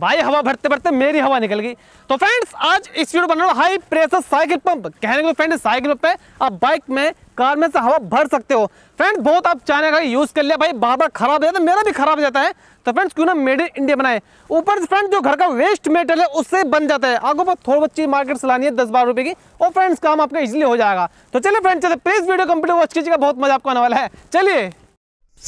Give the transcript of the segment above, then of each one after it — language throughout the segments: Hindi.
भाई हवा भरते भरते मेरी हवा निकल गई तो फ्रेंड्स आज इस वीडियो बना रहा हाई प्रेशर साइकिल पंप कहने को फ्रेंड्स साइकिल पंप है आप बाइक में कार में से हवा भर सकते हो फ्रेंड्स बहुत आप चाहने का यूज़ कर लिया भाई बार बार खराब हो जाता है मेरा भी खराब हो जाता है तो फ्रेंड्स क्यों ना मेड इन इंडिया बनाए ऊपर से फ्रेंड जो घर का वेस्ट मेटेरियल है उससे बन जाता है आगो बहुत थोड़ी बहुत चीज़ मार्केट से लानी है दस बारह रुपए की और फ्रेंड्स काम आपका इजिली हो जाएगा तो चलिए फ्रेंड्स चलिए प्लीज़ वीडियो कंप्लीट वॉच कीजिएगा बहुत मजा आपको आने वाला है चलिए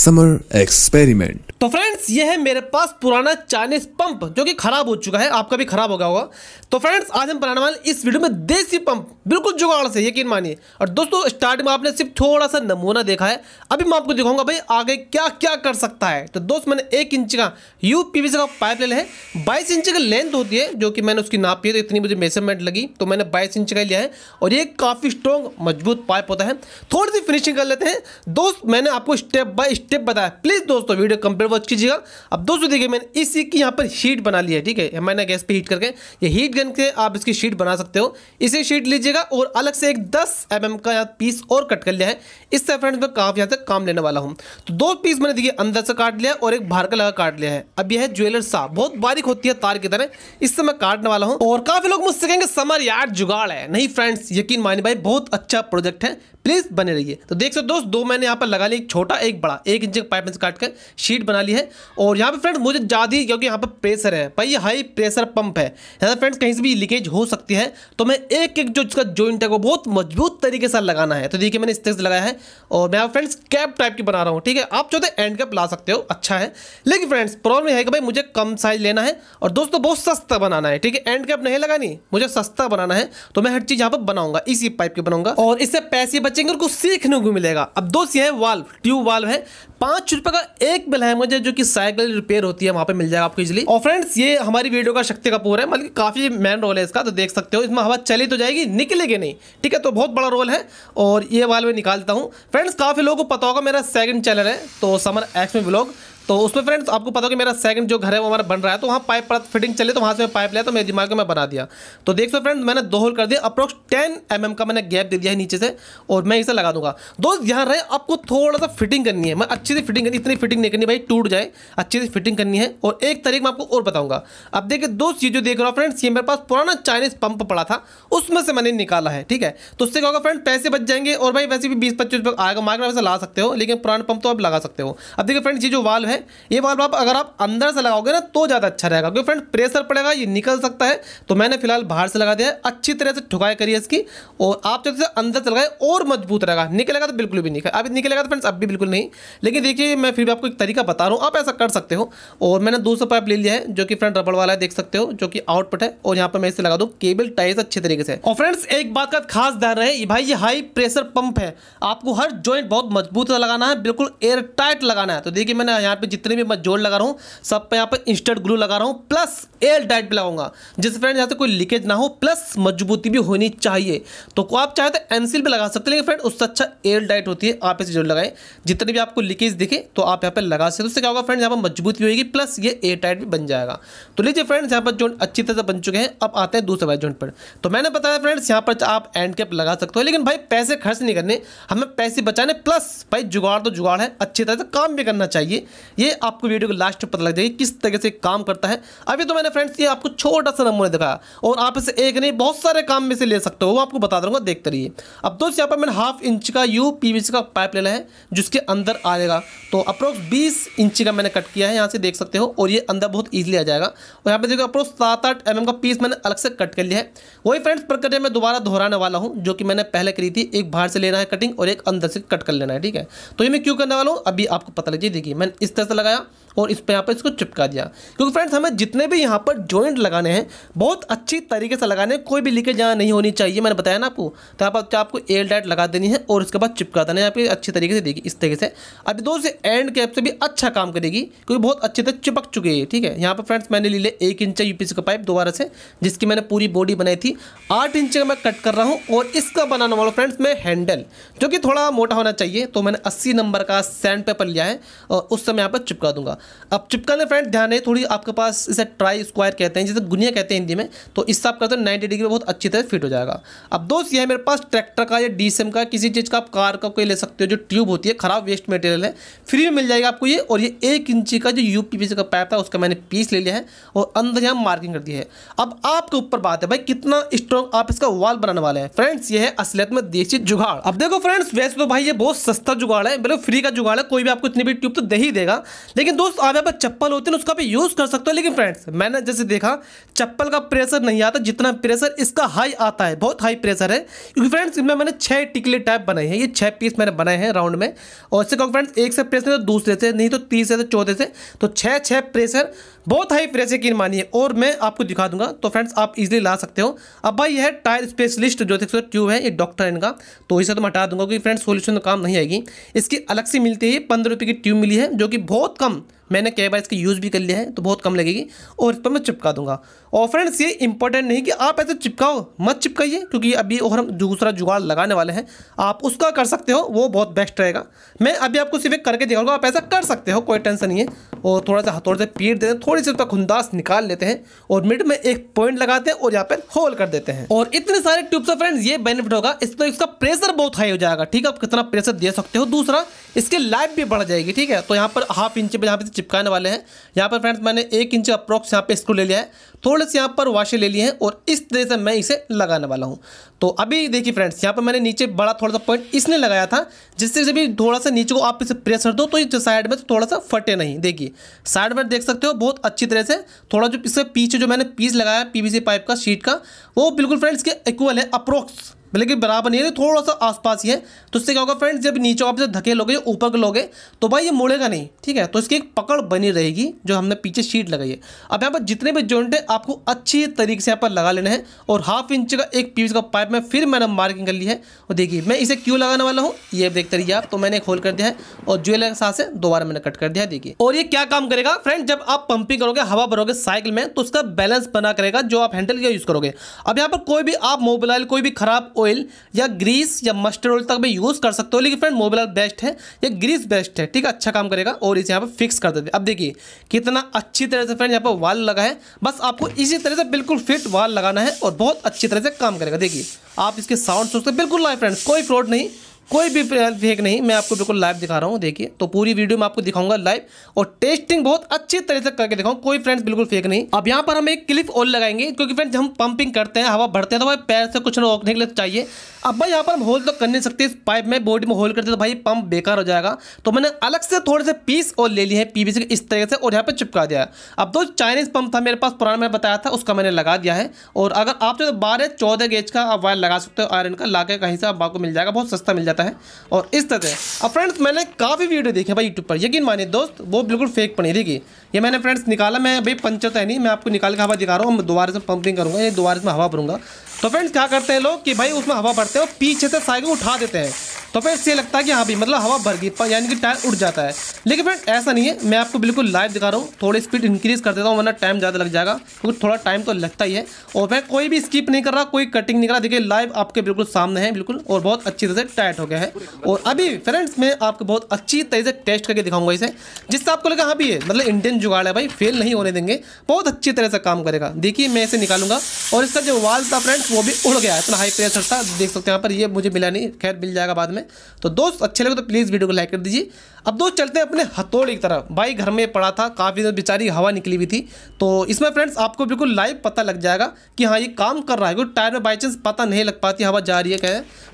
समर एक्सपेरिमेंट तो फ्रेंड्स यह है मेरे पास पुराना चाइनीज पंप जो कि खराब हो चुका है आपका भी खराब हो गया होगा तो फ्रेंड्स आज हम बनाने वाले इस वीडियो में देसी पंप बिल्कुल जुगाड़ से यकीन मानिए और दोस्तों स्टार्ट में आपने सिर्फ थोड़ा सा नमूना देखा है अभी मैं आपको दिखाऊंगा भाई आगे क्या क्या कर सकता है तो दोस्त मैंने एक इंच का यू पी का पाइप ले लिया है बाईस इंच की लेंथ होती है जो कि मैंने उसकी नापी है तो इतनी मुझे मेजरमेंट लगी तो मैंने बाईस इंच का लिया है और ये काफ़ी स्ट्रॉन्ग मजबूत पाइप होता है थोड़ी सी फिनिशिंग कर लेते हैं दोस्त मैंने आपको स्टेप बाई स्टेप बताया प्लीज़ दोस्तों वीडियो कंप्लीट वॉच कीजिएगा अब दोस्तों देखिए मैंने इसी की यहाँ पर हीट बना ली है ठीक है मैंने गैस पे हीट करके ये हीट गन के आप इसकी शीट बना सकते हो इसे शीट लीजिएगा और अलग से एक दस एम mm का यहाँ पीस और कट कर लिया है इससे फ्रेंड्स मैं काफ़ी यहाँ तक काम लेने वाला हूँ तो दो पीस मैंने देखिए अंदर से काट लिया और एक बाहर का लगा काट लिया है अब यह है ज्वेलर सा बहुत बारीक होती है तार की तरह इससे मैं काटने वाला हूँ और काफ़ी लोग मुझसे कहेंगे समर यार जुगाड़ है नहीं फ्रेंड्स यकीन मानी भाई बहुत अच्छा प्रोजेक्ट है प्लीज़ बने रहिए तो देख सकते दोस्त दो मैंने यहाँ पर लगा ली एक छोटा एक बड़ा एक इंच पाइप में से काट कर शीट बना ली है और यहाँ पर फ्रेंड्स मुझे ज़्यादा ही क्योंकि यहाँ पर प्रेशर है भाई हाई प्रेशर पंप है यहाँ फ्रेंड्स कहीं से भी लीकेज हो सकती है तो मैं एक एक जो इसका जॉइंट है वो बहुत मजबूत तरीके से लगाना है तो देखिए मैंने इस तरह से लगाया है और मैं फ्रेंड्स कैप टाइप की बना रहा हूँ ठीक है आप चाहते एंड कैप ला सकते हो अच्छा है लेकिन फ्रेंड्स प्रॉब्लम है कि भाई मुझे कम साइज लेना है और दोस्तों बहुत सस्ता बनाना है ठीक है एंड कैप नहीं लगानी मुझे सस्ता बनाना है तो मैं हर चीज़ यहाँ पर बनाऊंगा इसी पाइप की बनाऊंगा और इससे पैसे बच्चे को सीखने को मिलेगा अब दोस्त ये वाल्व ट्यूब वाल्व है पांच रुपए का एक बिल है मुझे जो कि साइकिल रिपेयर होती है वहां पे मिल जाएगा आपको इजिली और फ्रेंड्स ये हमारी वीडियो का शक्ति का कपूर है मतलब काफ़ी मेन रोल है इसका तो देख सकते हो इसमें हवा चली तो जाएगी निकलेगी नहीं ठीक है तो बहुत बड़ा रोल है और ये वाल्व निकालता हूँ फ्रेंड्स काफ़ी लोगों को पता होगा मेरा सेकंड चैनल है तो समर एक्स में ब्लॉग तो उसमें फ्रेंड्स आपको पता कि मेरा सेकंड जो घर है वो हमारा बन रहा है तो वहाँ पाइप पर फिटिंग चले तो वहाँ से पाइप लिया तो मेरे दिमाग में बना दिया तो देख सो फ्रेंड्स मैंने दो होल कर दिया अप्रोक्स टेन एम का मैंने गैप दे दिया है नीचे से और मैं इसे लगा दूंगा दोस्त यहाँ रहे आपको थोड़ा सा फिटिंग करनी है मैं अच्छी से फिटिंग करनी इतनी फिटिंग नहीं करनी भाई टूट जाए अच्छी से फिटिंग करनी है और एक तरीके में आपको और बताऊँगा अब देखिए दोस्त ये जो देख रहा हूँ फ्रेंड्स ये मेरे पास पुराना चाइनीज़ पंप पड़ा था उसमें से मैंने निकाला है ठीक है तो उससे क्या होगा फ्रेंड पैसे बच जाएंगे और भाई वैसे भी बीस पच्चीस रुपये आएगा मार्केट वैसे ला सकते हो लेकिन पुराना पंप तो आप लगा सकते हो अब देखिए फ्रेंड्स ये जो वाल है ये वाल्व आप अगर आप अंदर से लगाओगे ना तो ज़्यादा अच्छा रहेगा क्योंकि फ्रेंड प्रेशर पड़ेगा ये निकल सकता है तो मैंने फिलहाल बाहर से लगा दिया है अच्छी तरह से ठुकाई करिए इसकी और आप जब से अंदर से लगाए और मजबूत रहेगा निकलेगा तो बिल्कुल भी निकल अभी निकलेगा तो फ्रेंड्स अब भी बिल्कुल नहीं लेकिन देखिए मैं फिर भी आपको एक तरीका बता रहा हूँ आप ऐसा कर सकते हो और मैंने दूसरा पाइप ले लिया है जो कि फ्रेंड रबड़ वाला है देख सकते हो जो कि आउटपुट है और यहाँ पर मैं इसे लगा दूँ केबल टाइस अच्छे तरीके से और फ्रेंड्स एक बात का खास ध्यान रहे भाई ये हाई प्रेशर पंप है आपको हर ज्वाइंट बहुत मजबूत लगाना है बिल्कुल एयर टाइट लगाना है तो देखिए मैंने यहाँ पे जितने भी मैं जोड़ लगा रहा हूँ सब पे यहाँ पे इंस्टेंट ग्लू लगा रहा हूँ प्लस एयर टाइट पर लगाऊंगा जिससे फ्रेंड यहाँ से कोई लीकेज ना हो प्लस मजबूती भी होनी चाहिए तो आप चाहे तो एमसील पे लगा सकते हैं लेकिन फ्रेंड उससे अच्छा एयर टाइट होती है आप इसे जरूर लगाएं जितने भी आपको लीकेज दिखे तो आप यहाँ पर लगा सकते उससे क्या होगा फ्रेंड यहाँ पर मजबूत भी होगी प्लस ये एयर टाइट भी बन जाएगा तो लीजिए फ्रेंड्स यहाँ पर जॉइंट अच्छी तरह से बन चुके हैं अब आते हैं दूसरे वाले जॉइंट पर तो मैंने बताया फ्रेंड्स यहाँ पर आप एंड कैप लगा सकते हो लेकिन भाई पैसे खर्च नहीं करने हमें पैसे बचाने प्लस भाई जुगाड़ तो जुगाड़ है अच्छी तरह से काम भी करना चाहिए ये आपको वीडियो को लास्ट पता लग जाएगी किस तरीके से काम करता है अभी तो मैंने फ्रेंड्स ये आपको छोटा सा नमूना दिखाया और आप इसे एक नहीं बहुत सारे काम में से ले सकते हो वो आपको बता दूंगा देखते रहिए अब दोस्त यहाँ पर मैंने हाफ इंच का यू पीवीसी का पाइप लेना है जिसके अंदर आएगा तो अप्रोक्स बीस इंच का मैंने कट किया है यहाँ से देख सकते हो और ये अंदर बहुत ईजिली आ जाएगा और यहाँ पर देखो अप्रोक्स सात आठ एम mm का पीस मैंने अलग से कट कर लिया है वही फ्रेंड्स प्रक्रिया मैं दोबारा दोहराने वाला हूँ जो कि मैंने पहले करी थी एक बाहर से लेना है कटिंग और एक अंदर से कट कर लेना है ठीक है तो ये मैं क्यों करने वाला हूँ अभी आपको पता लगे देखिए मैंने इस तरह से लगाया और इस पर यहाँ पर इसको चिपका दिया क्योंकि फ्रेंड्स हमें जितने भी यहाँ पर जॉइंट लगाने हैं बहुत अच्छी तरीके से लगाने हैं कोई भी लीकेज यहाँ नहीं होनी चाहिए मैंने बताया ना आपको तो यहाँ पर आपको एयर डाइट लगा देनी है और उसके बाद चिपका देना यहाँ पर अच्छी तरीके से देगी इस तरीके से अभी दोस्त एंड कैप से भी अच्छा काम करेगी क्योंकि बहुत अच्छे तक चिपक चुकी है ठीक है यहाँ पर फ्रेंड्स मैंने ले लिया एक इंच यू का पाइप दोबारा से जिसकी मैंने पूरी बॉडी बनाई थी आठ इंच का मैं कट कर रहा हूँ और इसका बनाने वाला फ्रेंड्स मैं हैंडल जो कि थोड़ा मोटा होना चाहिए तो मैंने अस्सी नंबर का सैंड पेपर लिया है और उस समय यहाँ पर चिपका दूंगा अब चिपका लें फ्रेंड ध्यान है थोड़ी आपके पास इसे ट्राई स्क्वायर कहते हैं जैसे गुनिया कहते हैं हिंदी में तो इससे आप करते हैं नाइन्टी डिग्री में बहुत अच्छी तरह फिट हो जाएगा अब दोस्त यह मेरे पास ट्रैक्टर का या डी का किसी चीज़ का आप कार का कोई ले सकते हो जो ट्यूब होती है खराब वेस्ट मटेरियल है फ्री में मिल जाएगा आपको ये और ये एक इंची का जो यू का पैप है उसका मैंने पीस ले लिया है और अंदर यहाँ मार्किंग कर दी है अब आपके ऊपर बात है भाई कितना स्ट्रॉन्ग आप इसका वाल बनाने वाले हैं फ्रेंड्स ये है असलियत में देसी जुगाड़ अब देखो फ्रेंड्स वैसे तो भाई ये बहुत सस्ता जुगाड़ है मतलब फ्री का जुगाड़ है कोई भी आपको इतनी भी ट्यूब तो दे ही देगा लेकिन दोस्त दोस्त आप यहाँ पर चप्पल होते हैं उसका भी यूज़ कर सकते हो लेकिन फ्रेंड्स मैंने जैसे देखा चप्पल का प्रेशर नहीं आता जितना प्रेशर इसका हाई आता है बहुत हाई प्रेशर है क्योंकि फ्रेंड्स इसमें मैंने छह टिकले टाइप बनाए हैं ये छह पीस मैंने बनाए हैं राउंड में और इससे कहूँ फ्रेंड्स एक से प्रेशर तो दूसरे से नहीं तो तीसरे से चौथे से तो छह छह प्रेशर बहुत हाई प्रेस यकीन मानिए और मैं आपको दिखा दूंगा तो फ्रेंड्स आप इजीली ला सकते हो अब भाई यह टायर स्पेशलिस्ट जो थे ट्यूब है ये डॉक्टर इनका तो इसे तो मैं हटा दूंगा क्योंकि फ्रेंड्स सोल्यूशन तो काम नहीं आएगी इसकी अलग से मिलती है पंद्रह रुपये की ट्यूब मिली है जो कि बहुत कम मैंने कई बार इसकी यूज़ भी कर लिया है तो बहुत कम लगेगी और इस पर मैं चिपका दूंगा और फ्रेंड्स ये इंपॉर्टेंट नहीं कि आप ऐसे चिपकाओ मत चिपकाइए क्योंकि अभी और हम दूसरा जुगाड़ लगाने वाले हैं आप उसका कर सकते हो वो बहुत बेस्ट रहेगा मैं अभी आपको सिर्फ करके दिखाऊंगा आप ऐसा कर सकते हो कोई टेंशन नहीं है और थोड़ा सा हथौड़े से पीट देते हैं थोड़ी सी उसका खुंदास निकाल लेते हैं और मिड में एक पॉइंट लगाते हैं और यहाँ पर होल कर देते हैं और इतने सारे ट्यूब से फ्रेंड्स ये बेनिफिट होगा इस तो इसका प्रेशर बहुत हाई हो जाएगा ठीक है आप कितना प्रेशर दे सकते हो दूसरा इसकी लाइफ भी बढ़ जाएगी ठीक है तो यहाँ पर हाफ इंच पर यहाँ पर चिपकाने वाले हैं यहाँ पर फ्रेंड्स मैंने एक इंच अप्रोक्स यहाँ पे स्क्रू ले लिया है थोड़े से यहाँ पर वाशे ले लिए हैं और इस तरह से मैं इसे लगाने वाला हूँ तो अभी देखिए फ्रेंड्स यहाँ पर मैंने नीचे बड़ा थोड़ा सा पॉइंट इसने लगाया था जिससे जब भी थोड़ा सा नीचे को आप इसे प्रेस कर दो तो ये साइड में तो थोड़ा सा फटे नहीं देखिए साइड में देख सकते हो बहुत अच्छी तरह से थोड़ा जो इसके पीछे जो मैंने पीस लगाया पीवीसी पाइप का शीट का वो बिल्कुल फ्रेंड्स के इक्वल है अप्रोक्स लेकिन बराबर नहीं है तो थोड़ा सा आसपास ही है तो इससे क्या होगा फ्रेंड्स जब नीचे आप धके लोगे ऊपर के लोगे तो भाई ये मुड़ेगा नहीं ठीक है तो इसकी एक पकड़ बनी रहेगी जो हमने पीछे शीट लगाई है अब यहाँ पर जितने भी जॉइंट है आपको अच्छी तरीके से यहाँ पर लगा लेना है और हाफ इंच का एक पीस का पाइप में फिर मैंने मार्किंग कर ली है और देखिए मैं इसे क्यों लगाने वाला हूँ ये देखते रहिए आप तो मैंने खोल कर दिया है और ज्वेलर के साथ से दोबारा मैंने कट कर दिया देखिए और ये क्या काम करेगा फ्रेंड जब आप पंपिंग करोगे हवा भरोगे साइकिल में तो उसका बैलेंस बना करेगा जो आप हैंडल का यूज़ करोगे अब यहाँ पर कोई भी आप मोबाइल कोई भी खराब ऑयल या ग्रीस या मस्टर्ड ऑयल तक भी यूज़ कर सकते हो लेकिन फ्रेंड मोबिल बेस्ट है या ग्रीस बेस्ट है ठीक है अच्छा काम करेगा और इसे यहाँ पर फिक्स कर देते अब देखिए कितना अच्छी तरह से फ्रेंड यहाँ पर वाल लगा है बस आपको इसी तरह से बिल्कुल फिट वाल लगाना है और बहुत अच्छी तरह से काम करेगा देखिए आप इसके साउंड सुनते बिल्कुल लाइव फ्रेंड्स कोई फ्रॉड नहीं कोई भी फेक नहीं मैं आपको बिल्कुल लाइव दिखा रहा हूँ देखिए तो पूरी वीडियो में आपको दिखाऊंगा लाइव और टेस्टिंग बहुत अच्छे तरह से करके दिखाऊँ कोई फ्रेंड्स बिल्कुल फेक नहीं अब यहाँ पर हम एक क्लिप ऑल लगाएंगे क्योंकि फ्रेंड्स हम पंपिंग करते हैं हवा भरते हैं तो भाई पैर से कुछ रोकने के लिए तो चाहिए अब भाई यहाँ पर हम होल तो कर नहीं सकते इस पाइप में बॉडी में होल करते तो भाई पंप बेकार हो जाएगा तो मैंने अलग से थोड़े से पीस और ले लिए है पीवीसी के इस तरीके से और यहाँ पर चिपका दिया अब तो चाइनीज़ पंप था मेरे पास पुराना मैंने बताया था उसका मैंने लगा दिया है और अगर आप जो तो बारह चौदह गेज का आप वायर लगा सकते हो आयरन का ला कहीं से आपको मिल जाएगा बहुत सस्ता मिल जाएगा जाता है और इस तरह से अब फ्रेंड्स मैंने काफ़ी वीडियो देखी भाई यूट्यूब पर यकीन मानिए दोस्त वो बिल्कुल फेक पड़ी देखिए ये मैंने फ्रेंड्स निकाला मैं भाई पंचर तो है नहीं मैं आपको निकाल के हवा दिखा रहा हूँ मैं दोबारा से पंपिंग करूँगा ये दोबारा से हवा भरूंगा तो फ्रेंड्स क्या करते हैं लोग कि भाई उसमें हवा भरते हैं और पीछे से साइकिल उठा देते हैं तो फिर इससे लगता है कि हाँ भी मतलब हवा भर गई यानी कि टायर उठ जाता है लेकिन फ्रेंड ऐसा नहीं है मैं आपको बिल्कुल लाइव दिखा रहा हूँ थोड़ी स्पीड इंक्रीज़ कर देता हूँ वरना टाइम ज़्यादा लग जाएगा क्योंकि थोड़ा टाइम तो लगता ही है और मैं कोई भी स्किप नहीं कर रहा कोई कटिंग नहीं कर रहा देखिए लाइव आपके बिल्कुल सामने है बिल्कुल और बहुत अच्छी तरह से टाइट हो गया है और अभी फ्रेंड्स मैं आपको बहुत अच्छी तरह से टेस्ट करके दिखाऊंगा इसे जिससे आपको लगा हाँ भी है मतलब इंडियन जुगाड़ है भाई फेल नहीं होने देंगे बहुत अच्छी तरह से काम करेगा देखिए मैं इसे निकालूंगा और इसका जो वाल था फ्रेंड्स वो भी उड़ गया इतना हाई प्रेशर था देख सकते हैं यहाँ पर ये मुझे मिला नहीं खैर मिल जाएगा बाद में में तो दोस्त अच्छे लगे तो प्लीज़ वीडियो को लाइक कर दीजिए अब दोस्त चलते हैं अपने हथौड़ी की तरफ भाई घर में पड़ा था काफ़ी दिन बेचारी हवा निकली हुई थी तो इसमें फ्रेंड्स आपको बिल्कुल लाइव पता लग जाएगा कि हाँ ये काम कर रहा है क्योंकि टायर में बाई चांस पता नहीं लग पाती हवा जा रही है क्या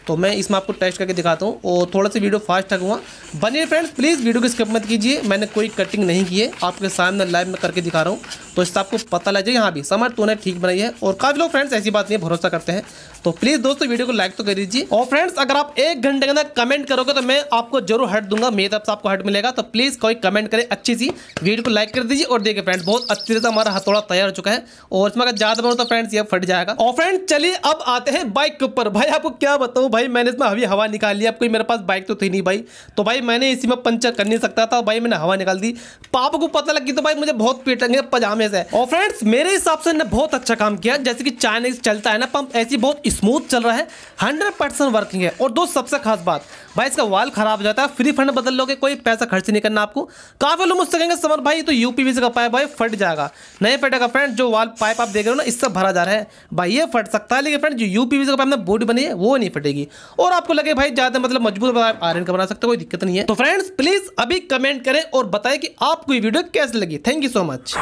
तो मैं इसमें आपको टेस्ट करके दिखाता हूँ और थोड़ा सा वीडियो फास्ट रखूँगा बनिए फ्रेंड्स प्लीज़ वीडियो की स्किप मत कीजिए मैंने कोई कटिंग नहीं की है आपके सामने लाइव में करके दिखा रहा हूँ तो इससे आपको पता लग जाए यहाँ भी समर तो ठीक बनाई है और काफ़ी लोग फ्रेंड्स ऐसी बात नहीं भरोसा करते हैं तो प्लीज़ दोस्तों वीडियो को लाइक तो कर दीजिए और फ्रेंड्स अगर आप एक घंटे के अंदर कमेंट करोगे तो मैं आपको जरूर हट दूंगा मेरी तरफ से आपको हट मिलेगा तो प्लीज़ कोई कमेंट करें अच्छी सी वीडियो को लाइक कर दीजिए और देखिए फ्रेंड्स बहुत अच्छी से हमारा हथौड़ा तैयार हो चुका है और इसमें अगर ज़्यादा बनो तो फ्रेंड्स ये फट जाएगा और फ्रेंड्स चलिए अब आते हैं बाइक के ऊपर भाई आपको क्या बताऊँ भाई मैंने इसमें हवी हवा निकाल लिया अब कोई मेरे पास बाइक तो थी नहीं भाई तो भाई मैंने इसी में पंचर कर नहीं सकता था भाई मैंने हवा निकाल दी पापा को पता लगी तो भाई मुझे बहुत लगे पजामे से और फ्रेंड्स मेरे हिसाब से बहुत अच्छा काम किया जैसे कि चाइनीज चलता है ना पंप ऐसी बहुत स्मूथ चल रहा है हंड्रेड वर्किंग है और दो सबसे खास बात भाई इसका वाल खराब हो जाता है फ्री फंड बदल लोगे कोई पैसा खर्च नहीं करना आपको काफी लोग मुझसे कहेंगे समर भाई तो यूपीवीसी का पाइप भाई फट जाएगा नए फटेगा फ्रेंड जो वाल पाइप आप देख रहे हो ना इससे भरा जा रहा है भाई ये फट सकता है लेकिन फ्रेंड जो यूपीवीसी का पाइप ना बोर्ड बनी है वो नहीं फटेगी और आपको लगे भाई ज्यादा मतलब मजबूत आयरन का बना सकते हो कोई दिक्कत नहीं है तो फ्रेंड्स प्लीज अभी कमेंट करें और बताएं कि आपको ये वीडियो कैसे लगी थैंक यू सो मच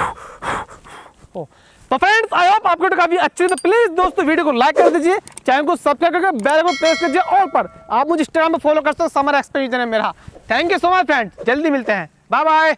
तो फ्रेंड्स आई होप आपको तो काफी अच्छी तो प्लीज दोस्तों वीडियो को लाइक कर दीजिए चैनल को सब्सक्राइब करके बेल को प्रेस कर दीजिए और पर आप मुझे इंस्टाग्राम पर फॉलो कर सकते हो समर एक्सपीरियंस है मेरा thank you so much friends जल्दी मिलते हैं बाय बाय